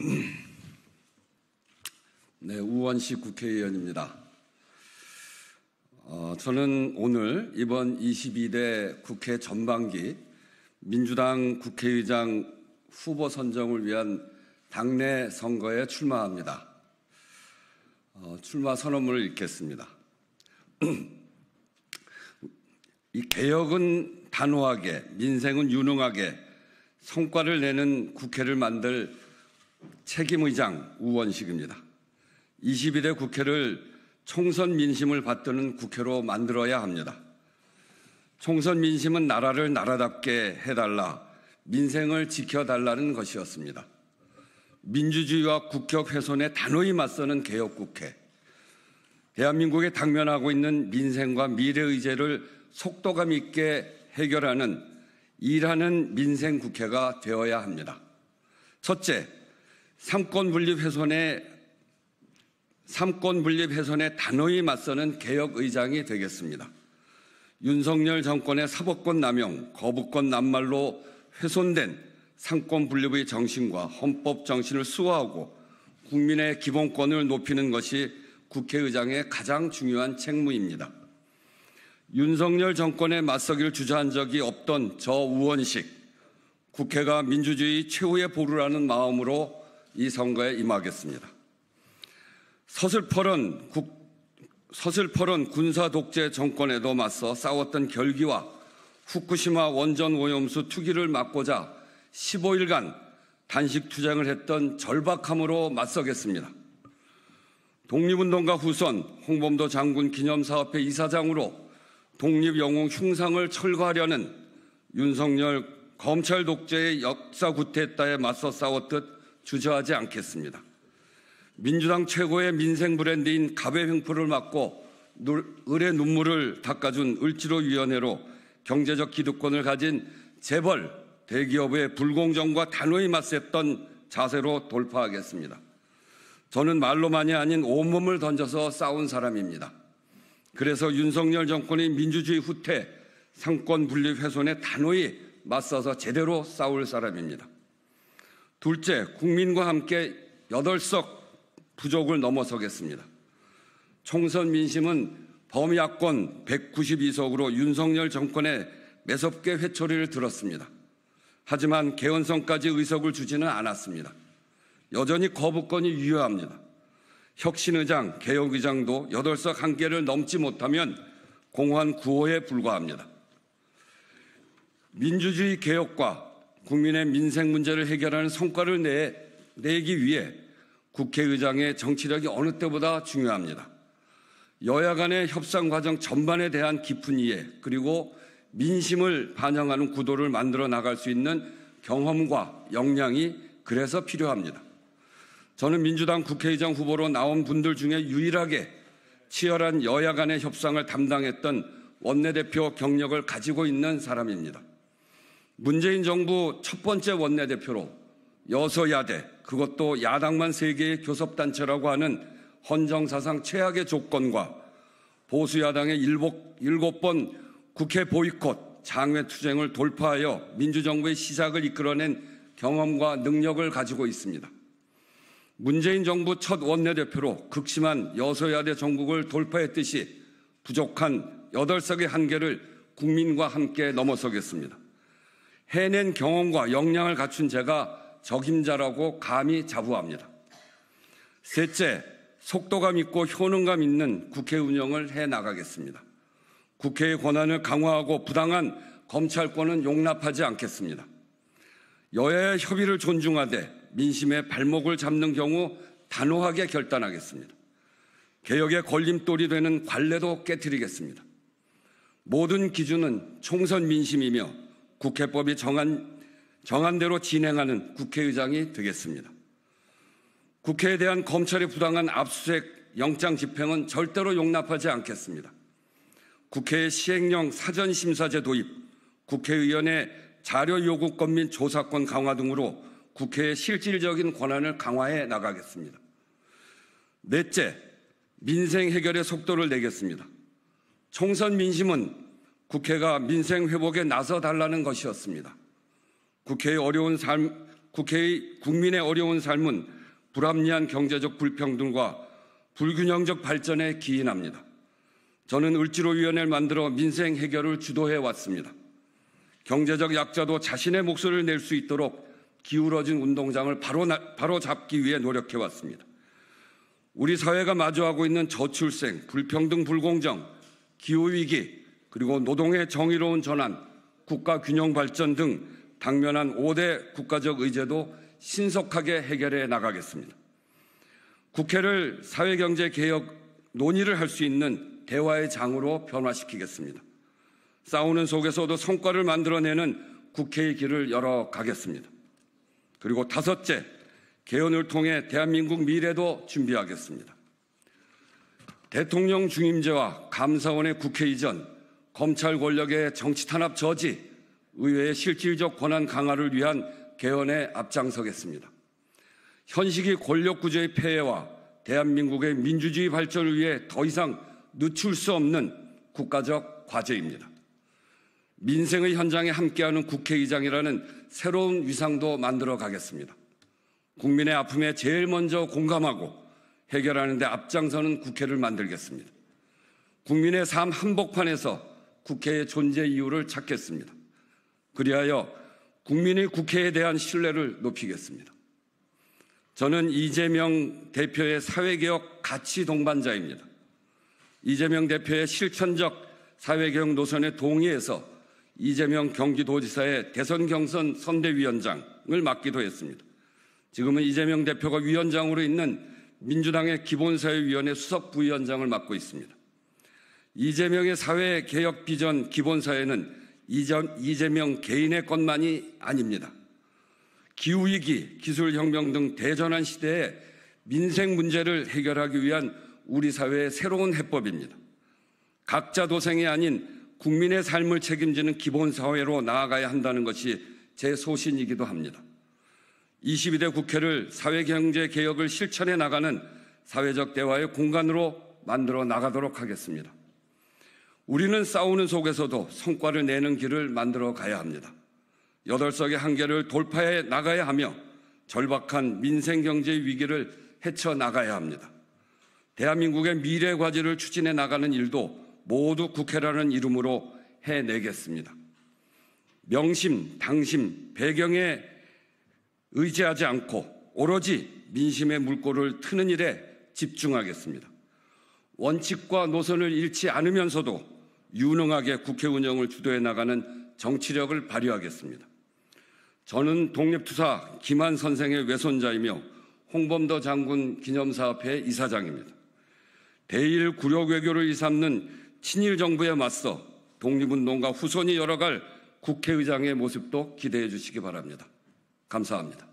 음. 네, 우원식 국회의원입니다. 어, 저는 오늘 이번 22대 국회 전반기 민주당 국회의장 후보 선정을 위한 당내 선거에 출마합니다. 어, 출마 선언문을 읽겠습니다. 이 개혁은 단호하게, 민생은 유능하게 성과를 내는 국회를 만들 책임의장 우원식입니다. 21대 국회를 총선 민심을 받드는 국회로 만들어야 합니다. 총선 민심은 나라를 나라답게 해달라, 민생을 지켜달라는 것이었습니다. 민주주의와 국격 훼손에 단호히 맞서는 개혁국회, 대한민국에 당면하고 있는 민생과 미래 의제를 속도감 있게 해결하는 일하는 민생 국회가 되어야 합니다. 첫째, 삼권 분립 훼손의 삼권 분립 훼손에 단호히 맞서는 개혁 의장이 되겠습니다. 윤석열 정권의 사법권 남용, 거부권 남말로 훼손된 삼권 분립의 정신과 헌법 정신을 수호하고 국민의 기본권을 높이는 것이 국회의장의 가장 중요한 책무입니다. 윤석열 정권에 맞서기를 주저한 적이 없던 저 우원식 국회가 민주주의 최후의 보루라는 마음으로 이 선거에 임하겠습니다. 서슬퍼런 국, 서슬퍼런 군사 독재 정권에도 맞서 싸웠던 결기와 후쿠시마 원전 오염수 투기를 막고자 15일간 단식 투쟁을 했던 절박함으로 맞서겠습니다. 독립운동가 후손 홍범도 장군 기념사업회 이사장으로 독립영웅 흉상을 철거하려는 윤석열 검찰 독재의 역사 구태에 따에 맞서 싸웠듯 주저하지 않겠습니다. 민주당 최고의 민생 브랜드인 갑의 횡포를 막고 을의 눈물을 닦아준 을지로위원회로 경제적 기득권을 가진 재벌 대기업의 불공정과 단호히 맞섰던 자세로 돌파하겠습니다. 저는 말로만이 아닌 온몸을 던져서 싸운 사람입니다. 그래서 윤석열 정권이 민주주의 후퇴, 상권 분리 훼손에 단호히 맞서서 제대로 싸울 사람입니다. 둘째, 국민과 함께 여덟 석 부족을 넘어서겠습니다. 총선 민심은 범야권 192석으로 윤석열 정권에 매섭게 회초리를 들었습니다. 하지만 개헌성까지 의석을 주지는 않았습니다. 여전히 거부권이 유효합니다. 혁신의장, 개혁의장도 8석 한계를 넘지 못하면 공환 구호에 불과합니다. 민주주의 개혁과 국민의 민생 문제를 해결하는 성과를 내, 내기 위해 국회의장의 정치력이 어느 때보다 중요합니다. 여야 간의 협상 과정 전반에 대한 깊은 이해 그리고 민심을 반영하는 구도를 만들어 나갈 수 있는 경험과 역량이 그래서 필요합니다. 저는 민주당 국회의장 후보로 나온 분들 중에 유일하게 치열한 여야 간의 협상을 담당했던 원내대표 경력을 가지고 있는 사람입니다. 문재인 정부 첫 번째 원내대표로 여서야대, 그것도 야당만 세개의 교섭단체라고 하는 헌정사상 최악의 조건과 보수야당의 일곱, 일곱 번 국회 보이콧, 장외투쟁을 돌파하여 민주정부의 시작을 이끌어낸 경험과 능력을 가지고 있습니다. 문재인 정부 첫 원내대표로 극심한 여소야대 정국을 돌파했듯이 부족한 8석의 한계를 국민과 함께 넘어서겠습니다. 해낸 경험과 역량을 갖춘 제가 적임자라고 감히 자부합니다. 셋째, 속도감 있고 효능감 있는 국회 운영을 해 나가겠습니다. 국회의 권한을 강화하고 부당한 검찰권은 용납하지 않겠습니다. 여야의 협의를 존중하되 민심의 발목을 잡는 경우 단호하게 결단하겠습니다. 개혁의 걸림돌이 되는 관례도 깨뜨리겠습니다. 모든 기준은 총선 민심이며 국회법이 정한, 정한대로 진행하는 국회의장이 되겠습니다. 국회에 대한 검찰의 부당한 압수수색 영장 집행은 절대로 용납하지 않겠습니다. 국회의 시행령 사전심사제 도입, 국회의원의 자료 요구 권및 조사권 강화 등으로 국회의 실질적인 권한을 강화해 나가겠습니다. 넷째, 민생 해결의 속도를 내겠습니다. 총선 민심은 국회가 민생 회복에 나서 달라는 것이었습니다. 국회의 어려운 삶, 국회의 국민의 어려운 삶은 불합리한 경제적 불평등과 불균형적 발전에 기인합니다. 저는 을지로위원회를 만들어 민생 해결을 주도해 왔습니다. 경제적 약자도 자신의 목소리를 낼 수 있도록 기울어진 운동장을 바로, 나, 바로 잡기 위해 노력해 왔습니다. 우리 사회가 마주하고 있는 저출생, 불평등, 불공정, 기후위기, 그리고 노동의 정의로운 전환, 국가 균형 발전 등 당면한 5대 국가적 의제도 신속하게 해결해 나가겠습니다. 국회를 사회경제 개혁 논의를 할 수 있는 대화의 장으로 변화시키겠습니다. 싸우는 속에서도 성과를 만들어내는 국회의 길을 열어 가겠습니다. 그리고 다섯째, 개헌을 통해 대한민국 미래도 준비하겠습니다. 대통령 중임제와 감사원의 국회 이전, 검찰 권력의 정치 탄압 저지, 의회의 실질적 권한 강화를 위한 개헌에 앞장서겠습니다. 현식이 권력 구조의 폐해와 대한민국의 민주주의 발전을 위해 더 이상 늦출 수 없는 국가적 과제입니다. 민생의 현장에 함께하는 국회의장이라는 새로운 위상도 만들어 가겠습니다. 국민의 아픔에 제일 먼저 공감하고 해결하는 데 앞장서는 국회를 만들겠습니다. 국민의 삶 한복판에서 국회의 존재 이유를 찾겠습니다. 그리하여 국민의 국회에 대한 신뢰를 높이겠습니다. 저는 이재명 대표의 사회개혁 가치 동반자입니다. 이재명 대표의 실천적 사회개혁 노선에 동의해서 이재명 경기도지사의 대선 경선 선대위원장을 맡기도 했습니다. 지금은 이재명 대표가 위원장으로 있는 민주당의 기본사회위원회 수석 부위원장을 맡고 있습니다. 이재명의 사회 개혁 비전 기본사회는 이재명 개인의 것만이 아닙니다. 기후위기, 기술혁명 등 대전환 시대에 민생 문제를 해결하기 위한 우리 사회의 새로운 해법입니다. 각자 도생이 아닌 국민의 삶을 책임지는 기본 사회로 나아가야 한다는 것이 제 소신이기도 합니다. 22대 국회를 사회경제 개혁을 실천해 나가는 사회적 대화의 공간으로 만들어 나가도록 하겠습니다. 우리는 싸우는 속에서도 성과를 내는 길을 만들어 가야 합니다. 여덟 석의 한계를 돌파해 나가야 하며 절박한 민생 경제 위기를 헤쳐 나가야 합니다. 대한민국의 미래 과제를 추진해 나가는 일도 모두 국회라는 이름으로 해내겠습니다. 명심, 당심, 배경에 의지하지 않고 오로지 민심의 물꼬를 트는 일에 집중하겠습니다. 원칙과 노선을 잃지 않으면서도 유능하게 국회 운영을 주도해 나가는 정치력을 발휘하겠습니다. 저는 독립투사 김한 선생의 외손자이며 홍범도 장군 기념사업회 이사장입니다. 대일 구력 외교를 이삼는 친일 정부에 맞서 독립운동가 후손이 열어갈 국회의장의 모습도 기대해 주시기 바랍니다. 감사합니다.